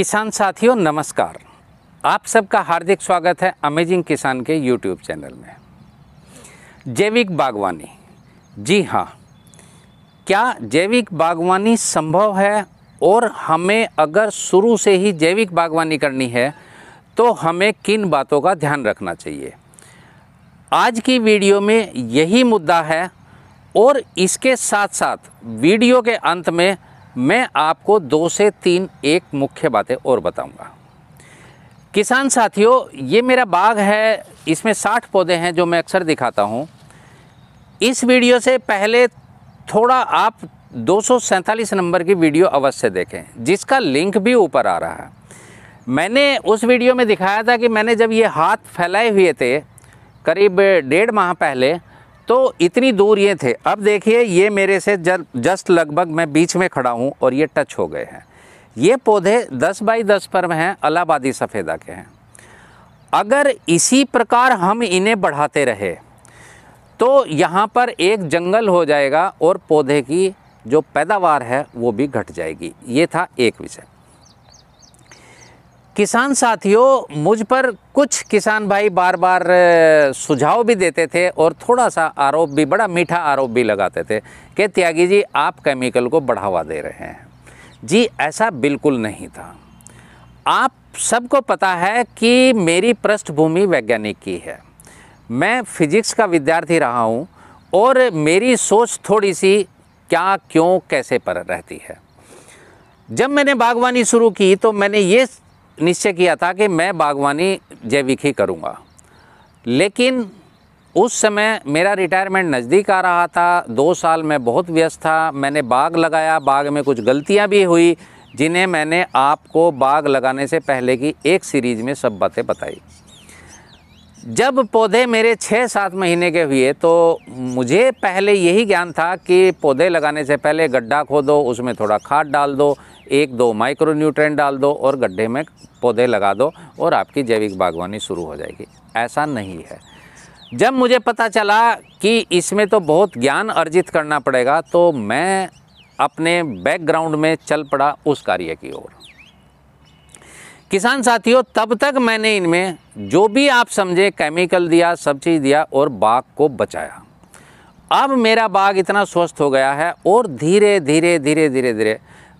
किसान साथियों नमस्कार आप सबका हार्दिक स्वागत है अमेजिंग किसान के यूट्यूब चैनल में जैविक बागवानी जी हाँ क्या जैविक बागवानी संभव है और हमें अगर शुरू से ही जैविक बागवानी करनी है तो हमें किन बातों का ध्यान रखना चाहिए आज की वीडियो में यही मुद्दा है और इसके साथ साथ वीडियो के अंत में मैं आपको दो से तीन एक मुख्य बातें और बताऊंगा। किसान साथियों ये मेरा बाग है इसमें साठ पौधे हैं जो मैं अक्सर दिखाता हूँ इस वीडियो से पहले थोड़ा आप दो नंबर की वीडियो अवश्य देखें जिसका लिंक भी ऊपर आ रहा है मैंने उस वीडियो में दिखाया था कि मैंने जब ये हाथ फैलाए हुए थे करीब डेढ़ माह पहले तो इतनी दूर ये थे अब देखिए ये मेरे से जस्ट लगभग मैं बीच में खड़ा हूँ और ये टच हो गए हैं ये पौधे 10 बाई 10 पर हैं अलाबादी सफ़ेदा के हैं अगर इसी प्रकार हम इन्हें बढ़ाते रहे तो यहाँ पर एक जंगल हो जाएगा और पौधे की जो पैदावार है वो भी घट जाएगी ये था एक विषय किसान साथियों मुझ पर कुछ किसान भाई बार बार सुझाव भी देते थे और थोड़ा सा आरोप भी बड़ा मीठा आरोप भी लगाते थे कि त्यागी जी आप केमिकल को बढ़ावा दे रहे हैं जी ऐसा बिल्कुल नहीं था आप सबको पता है कि मेरी पृष्ठभूमि वैज्ञानिक की है मैं फिजिक्स का विद्यार्थी रहा हूँ और मेरी सोच थोड़ी सी क्या क्यों कैसे पर रहती है जब मैंने बागवानी शुरू की तो मैंने ये निश्चय किया था कि मैं बागवानी जैविक ही करूँगा लेकिन उस समय मेरा रिटायरमेंट नज़दीक आ रहा था दो साल मैं बहुत व्यस्त था मैंने बाग लगाया बाग में कुछ गलतियाँ भी हुई जिन्हें मैंने आपको बाग लगाने से पहले की एक सीरीज़ में सब बातें बताई जब पौधे मेरे छः सात महीने के हुए तो मुझे पहले यही ज्ञान था कि पौधे लगाने से पहले गड्ढा खोदो उसमें थोड़ा खाद डाल दो एक दो माइक्रो न्यूट्रेंट डाल दो और गड्ढे में पौधे लगा दो और आपकी जैविक बागवानी शुरू हो जाएगी ऐसा नहीं है जब मुझे पता चला कि इसमें तो बहुत ज्ञान अर्जित करना पड़ेगा तो मैं अपने बैकग्राउंड में चल पड़ा उस कार्य की ओर किसान साथियों तब तक मैंने इनमें जो भी आप समझे केमिकल दिया सब चीज़ दिया और बाग को बचाया अब मेरा बाग इतना स्वस्थ हो गया है और धीरे धीरे धीरे धीरे धीरे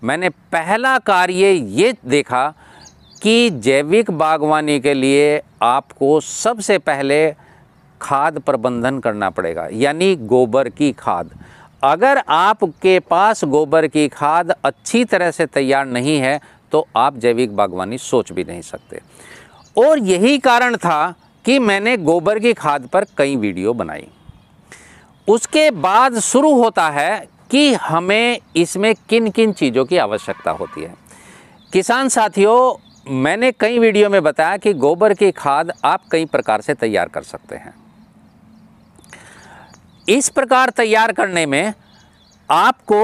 मैंने पहला कार्य ये देखा कि जैविक बागवानी के लिए आपको सबसे पहले खाद प्रबंधन करना पड़ेगा यानी गोबर की खाद अगर आपके पास गोबर की खाद अच्छी तरह से तैयार नहीं है तो आप जैविक बागवानी सोच भी नहीं सकते और यही कारण था कि मैंने गोबर की खाद पर कई वीडियो बनाई उसके बाद शुरू होता है कि हमें इसमें किन किन चीज़ों की आवश्यकता होती है किसान साथियों मैंने कई वीडियो में बताया कि गोबर की खाद आप कई प्रकार से तैयार कर सकते हैं इस प्रकार तैयार करने में आपको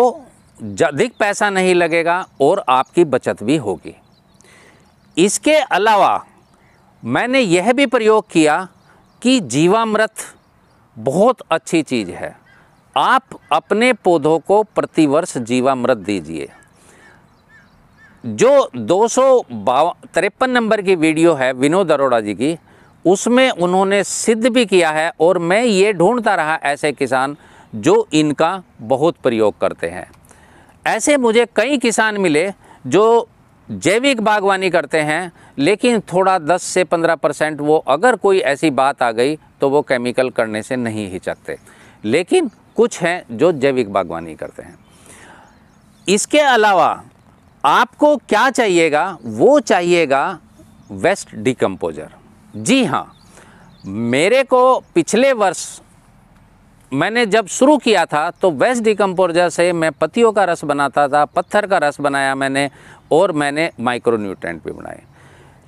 अधिक पैसा नहीं लगेगा और आपकी बचत भी होगी इसके अलावा मैंने यह भी प्रयोग किया कि जीवामृत बहुत अच्छी चीज़ है आप अपने पौधों को प्रतिवर्ष जीवामृत दीजिए जो दो सौ तिरपन नंबर की वीडियो है विनोद अरोड़ा जी की उसमें उन्होंने सिद्ध भी किया है और मैं ये ढूंढता रहा ऐसे किसान जो इनका बहुत प्रयोग करते हैं ऐसे मुझे कई किसान मिले जो जैविक बागवानी करते हैं लेकिन थोड़ा 10 से 15 परसेंट वो अगर कोई ऐसी बात आ गई तो वो केमिकल करने से नहीं हिचकते लेकिन कुछ हैं जो जैविक बागवानी करते हैं इसके अलावा आपको क्या चाहिएगा वो चाहिएगा वेस्ट डिकम्पोजर जी हाँ मेरे को पिछले वर्ष मैंने जब शुरू किया था तो वेस्ट डिकम्पोजर से मैं पतियों का रस बनाता था पत्थर का रस बनाया मैंने और मैंने माइक्रोन्यूट्रेंट भी बनाए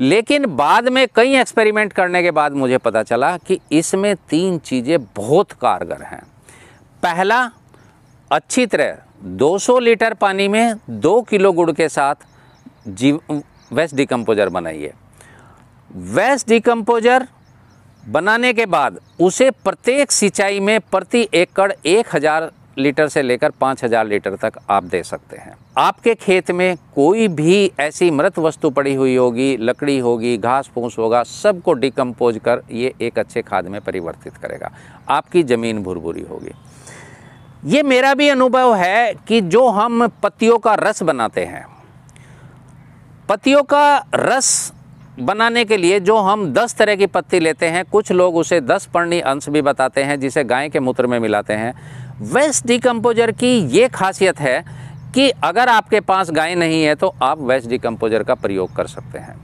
लेकिन बाद में कई एक्सपेरिमेंट करने के बाद मुझे पता चला कि इसमें तीन चीज़ें बहुत कारगर हैं पहला अच्छी तरह 200 लीटर पानी में दो किलो गुड़ के साथ जीव वेस्ट डिकम्पोजर बनाइए वेस्ट डिकम्पोजर बनाने के बाद उसे प्रत्येक सिंचाई में प्रति एकड़ एक हज़ार लीटर से लेकर पाँच हज़ार लीटर तक आप दे सकते हैं आपके खेत में कोई भी ऐसी मृत वस्तु पड़ी हुई होगी लकड़ी होगी घास फूस होगा सबको डिकम्पोज कर ये एक अच्छे खाद में परिवर्तित करेगा आपकी ज़मीन भुरभुरी होगी ये मेरा भी अनुभव है कि जो हम पत्तियों का रस बनाते हैं पत्तियों का रस बनाने के लिए जो हम दस तरह की पत्ती लेते हैं कुछ लोग उसे दस पर्णी अंश भी बताते हैं जिसे गाय के मूत्र में मिलाते हैं वेस्ट डिकम्पोजर की ये खासियत है कि अगर आपके पास गाय नहीं है तो आप वेस्ट डिकम्पोजर का प्रयोग कर सकते हैं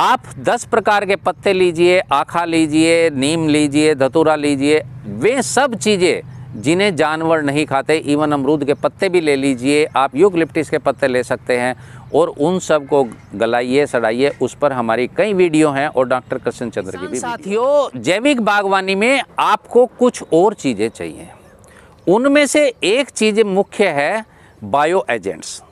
आप 10 प्रकार के पत्ते लीजिए आखा लीजिए नीम लीजिए धतूरा लीजिए वे सब चीज़ें जिन्हें जानवर नहीं खाते इवन अमरूद के पत्ते भी ले लीजिए आप यूकलिप्टिस के पत्ते ले सकते हैं और उन सब को गलाइए सड़ाइए उस पर हमारी कई वीडियो हैं और डॉक्टर कृष्ण चंद्र की भी साथियों जैविक बागवानी में आपको कुछ और चीज़ें चाहिए उनमें से एक चीज़ मुख्य है बायो एजेंट्स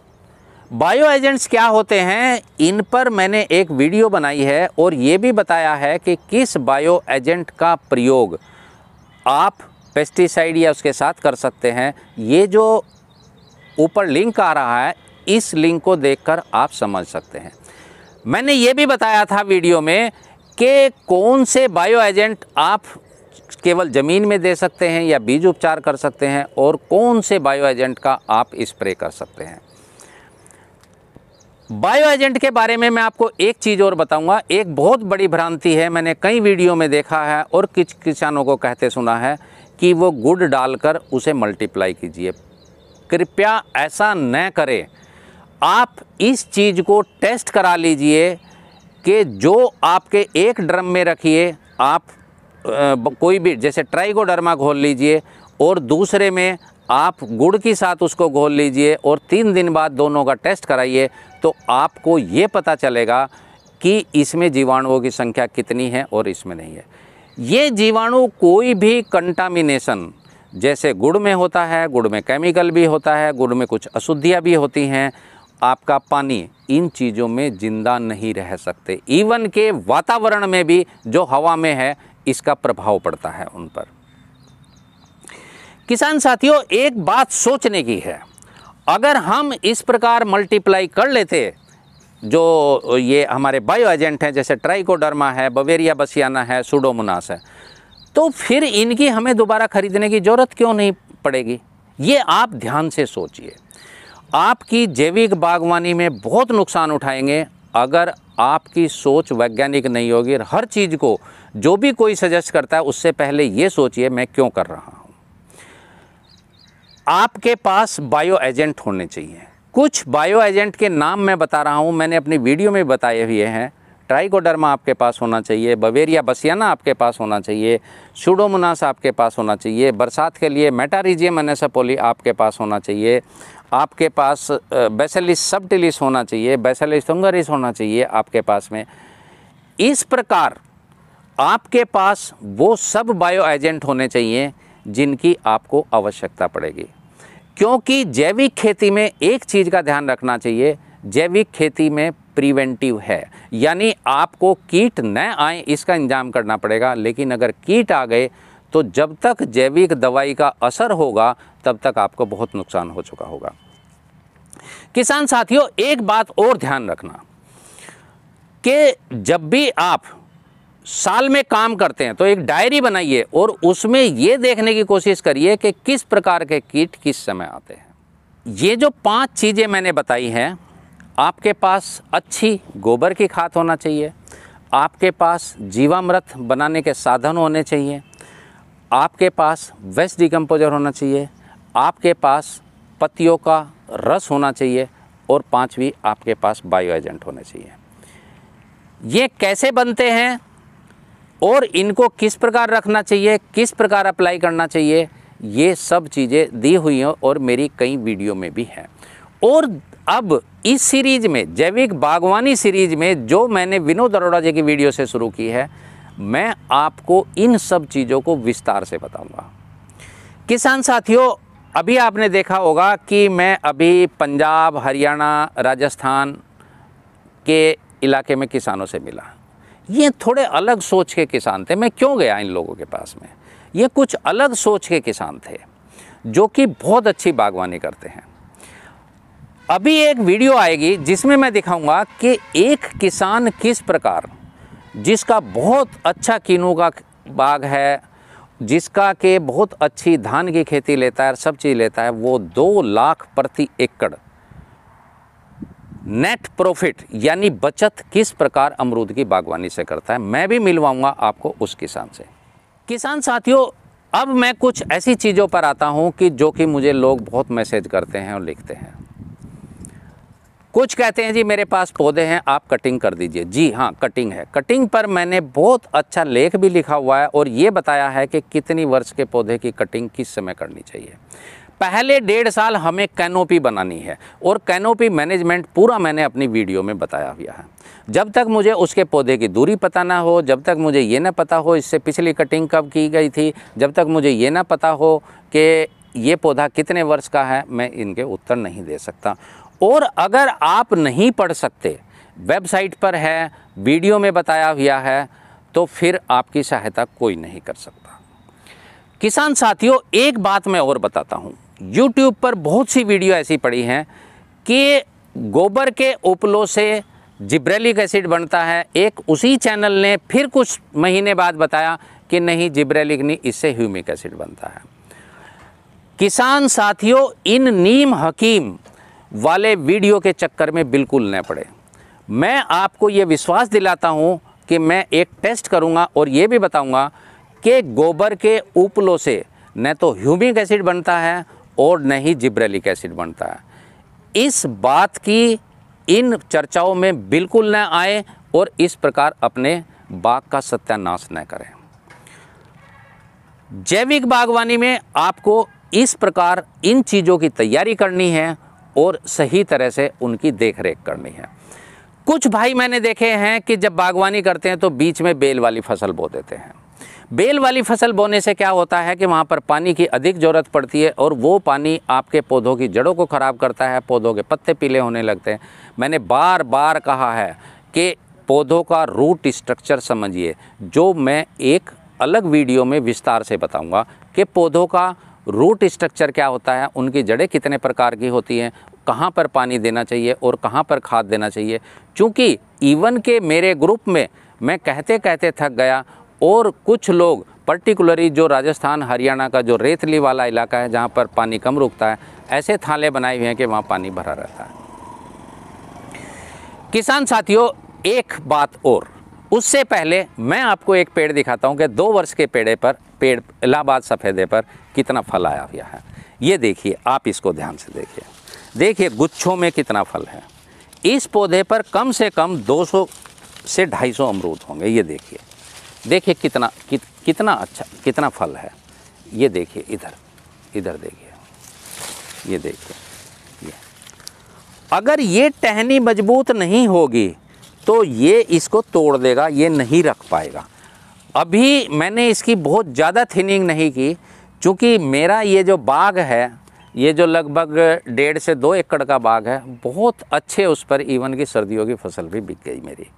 बायो एजेंट्स क्या होते हैं इन पर मैंने एक वीडियो बनाई है और ये भी बताया है कि किस बायो एजेंट का प्रयोग आप पेस्टिसाइड या उसके साथ कर सकते हैं ये जो ऊपर लिंक आ रहा है इस लिंक को देखकर आप समझ सकते हैं मैंने ये भी बताया था वीडियो में कि कौन से बायो एजेंट आप केवल ज़मीन में दे सकते हैं या बीज उपचार कर सकते हैं और कौन से बायो एजेंट का आप स्प्रे कर सकते हैं बायो एजेंट के बारे में मैं आपको एक चीज़ और बताऊंगा एक बहुत बड़ी भ्रांति है मैंने कई वीडियो में देखा है और किस किसानों को कहते सुना है कि वो गुड़ डालकर उसे मल्टीप्लाई कीजिए कृपया ऐसा न करें आप इस चीज़ को टेस्ट करा लीजिए कि जो आपके एक ड्रम में रखिए आप कोई भी जैसे ट्राइगोडर्मा घोल लीजिए और दूसरे में आप गुड़ के साथ उसको घोल लीजिए और तीन दिन बाद दोनों का टेस्ट कराइए तो आपको ये पता चलेगा कि इसमें जीवाणुओं की संख्या कितनी है और इसमें नहीं है ये जीवाणु कोई भी कंटामिनेशन जैसे गुड़ में होता है गुड़ में केमिकल भी होता है गुड़ में कुछ अशुद्धियाँ भी होती हैं आपका पानी इन चीज़ों में ज़िंदा नहीं रह सकते इवन के वातावरण में भी जो हवा में है इसका प्रभाव पड़ता है उन पर किसान साथियों एक बात सोचने की है अगर हम इस प्रकार मल्टीप्लाई कर लेते जो ये हमारे बायो एजेंट हैं जैसे ट्राइकोडर्मा है बवेरिया बसियाना है सुडोमोनास है तो फिर इनकी हमें दोबारा खरीदने की ज़रूरत क्यों नहीं पड़ेगी ये आप ध्यान से सोचिए आपकी जैविक बागवानी में बहुत नुकसान उठाएंगे अगर आपकी सोच वैज्ञानिक नहीं होगी हर चीज़ को जो भी कोई सजेस्ट करता है उससे पहले ये सोचिए मैं क्यों कर रहा हूँ आपके पास बायो एजेंट होने चाहिए कुछ बायो एजेंट के नाम मैं बता रहा हूँ मैंने अपनी वीडियो में बताए हुए हैं ट्राइकोडर्मा आपके पास होना चाहिए बवेरिया बसियाना आपके पास होना चाहिए सूडोमोनास आपके पास होना चाहिए बरसात के लिए मेटारीजियम एनेसापोली आपके पास होना चाहिए आपके पास बेसलिस सबटिलिस होना चाहिए बेसलिस तुंगरिस होना चाहिए आपके पास में इस प्रकार आपके पास वो सब बायो एजेंट होने चाहिए जिनकी आपको आवश्यकता पड़ेगी क्योंकि जैविक खेती में एक चीज़ का ध्यान रखना चाहिए जैविक खेती में प्रिवेंटिव है यानी आपको कीट न आए इसका इंतजाम करना पड़ेगा लेकिन अगर कीट आ गए तो जब तक जैविक दवाई का असर होगा तब तक आपको बहुत नुकसान हो चुका होगा किसान साथियों एक बात और ध्यान रखना कि जब भी आप साल में काम करते हैं तो एक डायरी बनाइए और उसमें ये देखने की कोशिश करिए कि किस प्रकार के कीट किस समय आते हैं ये जो पांच चीज़ें मैंने बताई हैं आपके पास अच्छी गोबर की खाद होना चाहिए आपके पास जीवामृत बनाने के साधन होने चाहिए आपके पास वेस्ट डिकम्पोजर होना चाहिए आपके पास पत्तियों का रस होना चाहिए और पांचवी आपके पास बायो एजेंट होने चाहिए ये कैसे बनते हैं और इनको किस प्रकार रखना चाहिए किस प्रकार अप्लाई करना चाहिए ये सब चीज़ें दी हुई हैं और मेरी कई वीडियो में भी हैं और अब इस सीरीज में जैविक बागवानी सीरीज में जो मैंने विनोद अरोड़ा जी की वीडियो से शुरू की है मैं आपको इन सब चीज़ों को विस्तार से बताऊंगा किसान साथियों अभी आपने देखा होगा कि मैं अभी पंजाब हरियाणा राजस्थान के इलाके में किसानों से मिला ये थोड़े अलग सोच के किसान थे मैं क्यों गया इन लोगों के पास में ये कुछ अलग सोच के किसान थे जो कि बहुत अच्छी बागवानी करते हैं अभी एक वीडियो आएगी जिसमें मैं दिखाऊंगा कि एक किसान किस प्रकार जिसका बहुत अच्छा किनू का बाग है जिसका के बहुत अच्छी धान की खेती लेता है सब चीज़ लेता है वो दो लाख प्रति एकड़ नेट प्रॉफिट यानी बचत किस प्रकार अमरूद की बागवानी से करता है मैं भी मिलवाऊंगा आपको उस किसान से किसान साथियों अब मैं कुछ ऐसी चीज़ों पर आता हूं कि जो कि मुझे लोग बहुत मैसेज करते हैं और लिखते हैं कुछ कहते हैं जी मेरे पास पौधे हैं आप कटिंग कर दीजिए जी हाँ कटिंग है कटिंग पर मैंने बहुत अच्छा लेख भी लिखा हुआ है और ये बताया है कि कितनी वर्ष के पौधे की कटिंग किस समय करनी चाहिए पहले डेढ़ साल हमें कैनोपी बनानी है और कैनोपी मैनेजमेंट पूरा मैंने अपनी वीडियो में बताया हुआ है जब तक मुझे उसके पौधे की दूरी पता ना हो जब तक मुझे ये ना पता हो इससे पिछली कटिंग कब की गई थी जब तक मुझे ये ना पता हो कि ये पौधा कितने वर्ष का है मैं इनके उत्तर नहीं दे सकता और अगर आप नहीं पढ़ सकते वेबसाइट पर है वीडियो में बताया हुआ है तो फिर आपकी सहायता कोई नहीं कर सकता किसान साथियों एक बात मैं और बताता हूँ यूट्यूब पर बहुत सी वीडियो ऐसी पड़ी हैं कि गोबर के उपलों से जिब्रेलिक एसिड बनता है एक उसी चैनल ने फिर कुछ महीने बाद बताया कि नहीं जिब्रेलिक नहीं इससे ह्यूमिक एसिड बनता है किसान साथियों इन नीम हकीम वाले वीडियो के चक्कर में बिल्कुल न पड़े मैं आपको ये विश्वास दिलाता हूँ कि मैं एक टेस्ट करूँगा और ये भी बताऊँगा कि गोबर के उपलों से न तो ह्यूमिक एसिड बनता है और न ही जिब्रेलिक एसिड बनता है इस बात की इन चर्चाओं में बिल्कुल न आए और इस प्रकार अपने बाग का सत्यानाश न करें जैविक बागवानी में आपको इस प्रकार इन चीज़ों की तैयारी करनी है और सही तरह से उनकी देख रेख करनी है कुछ भाई मैंने देखे हैं कि जब बागवानी करते हैं तो बीच में बेल वाली फसल बो देते हैं बेल वाली फसल बोने से क्या होता है कि वहाँ पर पानी की अधिक ज़रूरत पड़ती है और वो पानी आपके पौधों की जड़ों को ख़राब करता है पौधों के पत्ते पीले होने लगते हैं मैंने बार बार कहा है कि पौधों का रूट स्ट्रक्चर समझिए जो मैं एक अलग वीडियो में विस्तार से बताऊँगा कि पौधों का रूट स्ट्रक्चर क्या होता है उनकी जड़ें कितने प्रकार की होती हैं कहाँ पर पानी देना चाहिए और कहाँ पर खाद देना चाहिए चूँकि इवन के मेरे ग्रुप में मैं कहते कहते थक गया और कुछ लोग पर्टिकुलरली जो राजस्थान हरियाणा का जो रेतली वाला इलाका है जहाँ पर पानी कम रुकता है ऐसे थाले बनाए हुए हैं कि वहाँ पानी भरा रहता है किसान साथियों एक बात और उससे पहले मैं आपको एक पेड़ दिखाता हूँ कि दो वर्ष के पेड़े पर पेड़ इलाहाबाद सफ़ेदे पर कितना फल आया हुआ है ये देखिए आप इसको ध्यान से देखिए देखिए गुच्छों में कितना फल है इस पौधे पर कम से कम 200 से 250 अमरूद होंगे ये देखिए देखिए कितना कि, कितना अच्छा कितना फल है ये देखिए इधर इधर देखिए ये देखिए अगर ये टहनी मजबूत नहीं होगी तो ये इसको तोड़ देगा ये नहीं रख पाएगा अभी मैंने इसकी बहुत ज़्यादा थिनिंग नहीं की चूँकि मेरा ये जो बाग है ये जो लगभग डेढ़ से दो एकड़ का बाग है बहुत अच्छे उस पर इवन की सर्दियों की फसल भी बिक गई मेरी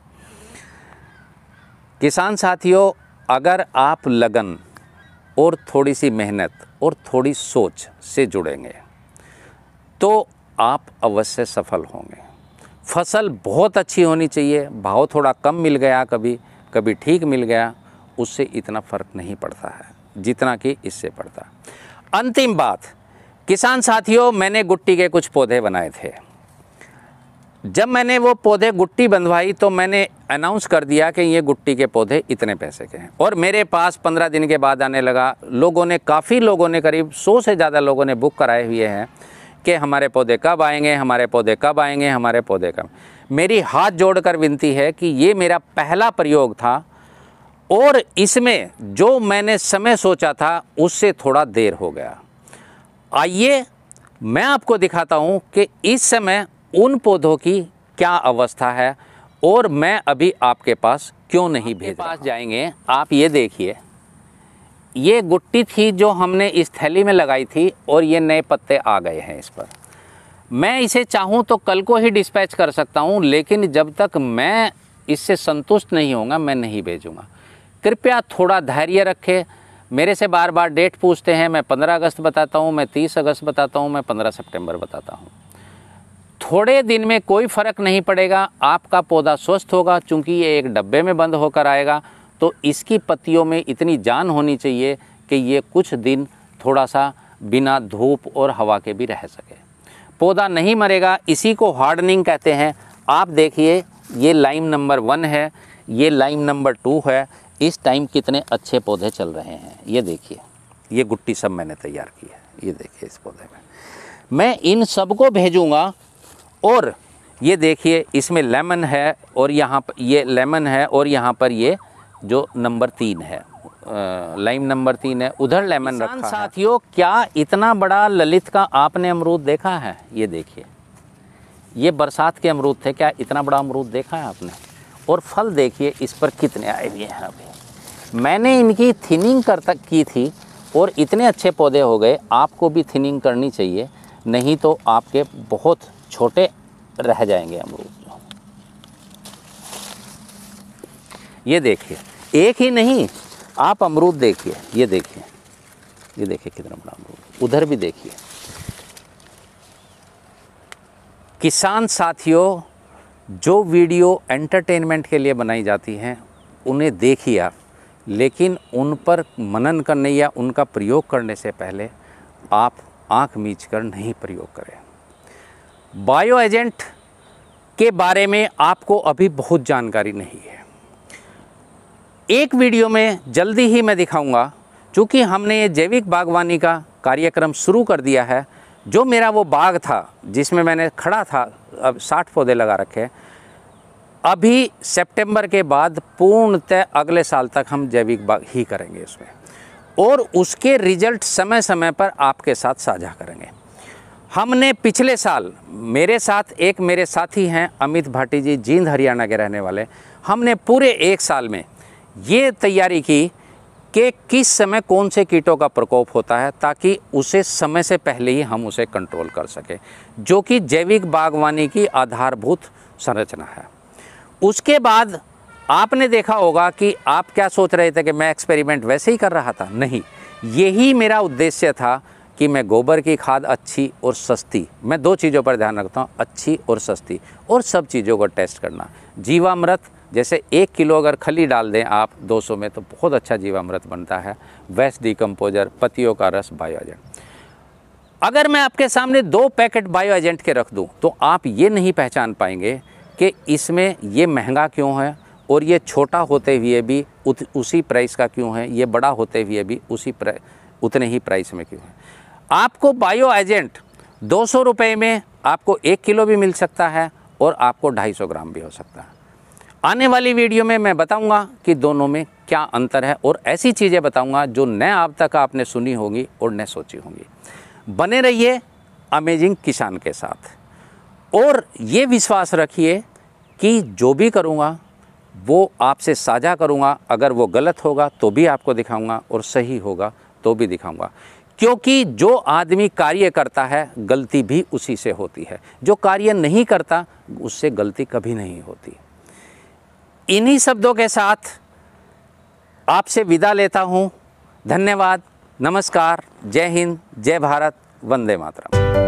किसान साथियों अगर आप लगन और थोड़ी सी मेहनत और थोड़ी सोच से जुड़ेंगे तो आप अवश्य सफल होंगे फसल बहुत अच्छी होनी चाहिए भाव थोड़ा कम मिल गया कभी कभी ठीक मिल गया उससे इतना फ़र्क नहीं पड़ता है जितना कि इससे पड़ता अंतिम बात किसान साथियों मैंने गुट्टी के कुछ पौधे बनाए थे जब मैंने वो पौधे गुट्टी बंधवाई तो मैंने अनाउंस कर दिया कि ये गुट्टी के पौधे इतने पैसे के हैं और मेरे पास पंद्रह दिन के बाद आने लगा लोगों ने काफ़ी लोगों ने करीब सौ से ज़्यादा लोगों ने बुक कराए हुए हैं के हमारे पौधे कब आएंगे हमारे पौधे कब आएंगे हमारे पौधे कब मेरी हाथ जोड़कर विनती है कि ये मेरा पहला प्रयोग था और इसमें जो मैंने समय सोचा था उससे थोड़ा देर हो गया आइए मैं आपको दिखाता हूँ कि इस समय उन पौधों की क्या अवस्था है और मैं अभी आपके पास क्यों नहीं भेज पास जाएंगे आप ये देखिए ये गुट्टी थी जो हमने इस थैली में लगाई थी और ये नए पत्ते आ गए हैं इस पर मैं इसे चाहूँ तो कल को ही डिस्पैच कर सकता हूँ लेकिन जब तक मैं इससे संतुष्ट नहीं होगा मैं नहीं भेजूँगा कृपया थोड़ा धैर्य रखें मेरे से बार बार डेट पूछते हैं मैं पंद्रह अगस्त बताता हूँ मैं तीस अगस्त बताता हूँ मैं पंद्रह सेप्टेम्बर बताता हूँ थोड़े दिन में कोई फ़र्क नहीं पड़ेगा आपका पौधा स्वस्थ होगा चूँकि ये एक डब्बे में बंद होकर आएगा तो इसकी पत्तियों में इतनी जान होनी चाहिए कि ये कुछ दिन थोड़ा सा बिना धूप और हवा के भी रह सके पौधा नहीं मरेगा इसी को हार्डनिंग कहते हैं आप देखिए ये लाइम नंबर वन है ये लाइम नंबर टू है इस टाइम कितने अच्छे पौधे चल रहे हैं ये देखिए ये गुट्टी सब मैंने तैयार की है ये देखिए इस पौधे में मैं इन सब को भेजूँगा और ये देखिए इसमें लेमन है और यहाँ पर ये लेमन है और यहाँ पर ये जो नंबर तीन है लाइम नंबर तीन है उधर लेमन रखा साथियों क्या इतना बड़ा ललित का आपने अमरूद देखा है ये देखिए ये बरसात के अमरूद थे क्या इतना बड़ा अमरूद देखा है आपने और फल देखिए इस पर कितने आए हुए हैं अभी मैंने इनकी थिनिंग कर तक की थी और इतने अच्छे पौधे हो गए आपको भी थिनिंग करनी चाहिए नहीं तो आपके बहुत छोटे रह जाएंगे अमरूद ये देखिए एक ही नहीं आप अमरूद देखिए ये देखिए ये देखिए कितना बड़ा अमरूद उधर भी देखिए किसान साथियों जो वीडियो एंटरटेनमेंट के लिए बनाई जाती हैं उन्हें देखिए आप लेकिन उन पर मनन करने या उनका प्रयोग करने से पहले आप आंख मीच कर नहीं प्रयोग करें बायो एजेंट के बारे में आपको अभी बहुत जानकारी नहीं है एक वीडियो में जल्दी ही मैं दिखाऊंगा चूँकि हमने ये जैविक बागवानी का कार्यक्रम शुरू कर दिया है जो मेरा वो बाग था जिसमें मैंने खड़ा था अब साठ पौधे लगा रखे अभी सितंबर के बाद पूर्णतः अगले साल तक हम जैविक बाग ही करेंगे उसमें और उसके रिजल्ट समय समय पर आपके साथ साझा करेंगे हमने पिछले साल मेरे साथ एक मेरे साथी हैं अमित भाटी जी जींद हरियाणा के रहने वाले हमने पूरे एक साल में ये तैयारी की कि किस समय कौन से कीटों का प्रकोप होता है ताकि उसे समय से पहले ही हम उसे कंट्रोल कर सकें जो कि जैविक बागवानी की आधारभूत संरचना है उसके बाद आपने देखा होगा कि आप क्या सोच रहे थे कि मैं एक्सपेरिमेंट वैसे ही कर रहा था नहीं यही मेरा उद्देश्य था कि मैं गोबर की खाद अच्छी और सस्ती मैं दो चीज़ों पर ध्यान रखता हूँ अच्छी और सस्ती और सब चीज़ों को टेस्ट करना जीवामृत जैसे एक किलो अगर खली डाल दें आप 200 में तो बहुत अच्छा जीवामृत बनता है वेस्ट डिकम्पोजर पतियों का रस बायो एजेंट अगर मैं आपके सामने दो पैकेट बायो एजेंट के रख दूं तो आप ये नहीं पहचान पाएंगे कि इसमें ये महंगा क्यों है और ये छोटा होते हुए भी उत, उसी प्राइस का क्यों है ये बड़ा होते हुए भी उसी उतने ही प्राइस में क्यों है आपको बायो एजेंट दो सौ में आपको एक किलो भी मिल सकता है और आपको ढाई सौ ग्राम भी हो सकता है आने वाली वीडियो में मैं बताऊंगा कि दोनों में क्या अंतर है और ऐसी चीज़ें बताऊंगा जो न आप तक आपने सुनी होगी और न सोची होंगी बने रहिए अमेजिंग किसान के साथ और ये विश्वास रखिए कि जो भी करूँगा वो आपसे साझा करूँगा अगर वो गलत होगा तो भी आपको दिखाऊँगा और सही होगा तो भी दिखाऊँगा क्योंकि जो आदमी कार्य करता है गलती भी उसी से होती है जो कार्य नहीं करता उससे गलती कभी नहीं होती इन्हीं शब्दों के साथ आपसे विदा लेता हूँ धन्यवाद नमस्कार जय हिंद जय भारत वंदे मातरम